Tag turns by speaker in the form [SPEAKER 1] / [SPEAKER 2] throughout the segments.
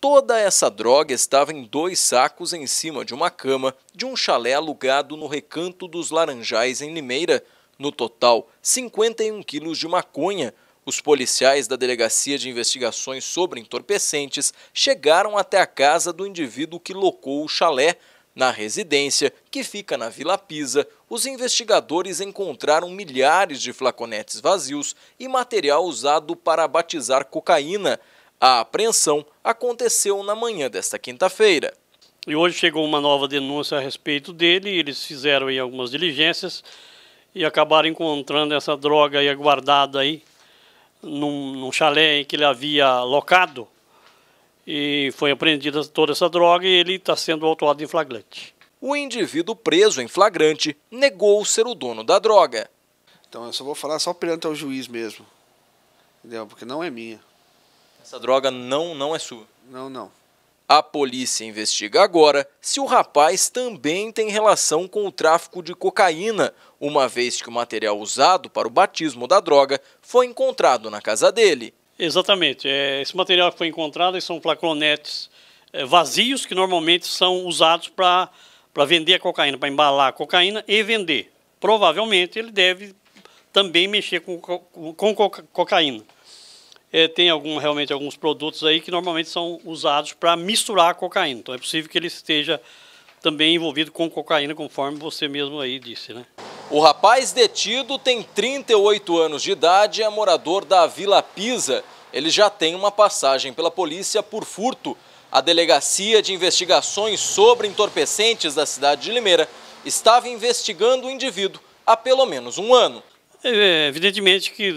[SPEAKER 1] Toda essa droga estava em dois sacos em cima de uma cama de um chalé alugado no recanto dos Laranjais, em Limeira. No total, 51 quilos de maconha. Os policiais da Delegacia de Investigações sobre Entorpecentes chegaram até a casa do indivíduo que locou o chalé. Na residência, que fica na Vila Pisa, os investigadores encontraram milhares de flaconetes vazios e material usado para batizar cocaína. A apreensão
[SPEAKER 2] aconteceu na manhã desta quinta-feira. E hoje chegou uma nova denúncia a respeito dele, eles fizeram aí algumas diligências e acabaram encontrando essa droga aí guardada aí num, num chalé que ele havia locado e foi apreendida toda essa droga e ele está sendo autuado em flagrante. O indivíduo
[SPEAKER 1] preso em flagrante negou ser o dono da droga. Então eu só vou falar só perante ao juiz mesmo, entendeu? Porque não é minha. Essa droga não, não é sua. Não, não. A polícia investiga agora se o rapaz também tem relação com o tráfico de cocaína, uma vez que o material usado para o batismo da droga foi encontrado na casa dele.
[SPEAKER 2] Exatamente. É, esse material que foi encontrado são flaconetes é, vazios que normalmente são usados para vender a cocaína, para embalar a cocaína e vender. Provavelmente ele deve também mexer com, com cocaína é, tem algum, realmente alguns produtos aí que normalmente são usados para misturar a cocaína. Então é possível que ele esteja também envolvido com cocaína, conforme você mesmo aí disse, né? O rapaz detido tem 38 anos de
[SPEAKER 1] idade e é morador da Vila Pisa. Ele já tem uma passagem pela polícia por furto. A Delegacia de Investigações sobre Entorpecentes da cidade de Limeira estava investigando o indivíduo há pelo menos um ano.
[SPEAKER 2] É, é, evidentemente que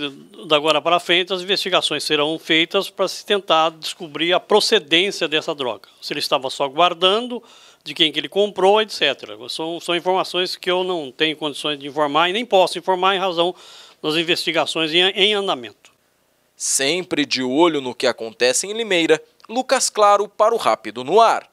[SPEAKER 2] da agora para frente as investigações serão feitas para se tentar descobrir a procedência dessa droga. Se ele estava só guardando, de quem que ele comprou, etc. São, são informações que eu não tenho condições de informar e nem posso informar em razão das investigações em, em andamento.
[SPEAKER 1] Sempre de olho no que acontece em Limeira, Lucas Claro para o Rápido no Ar.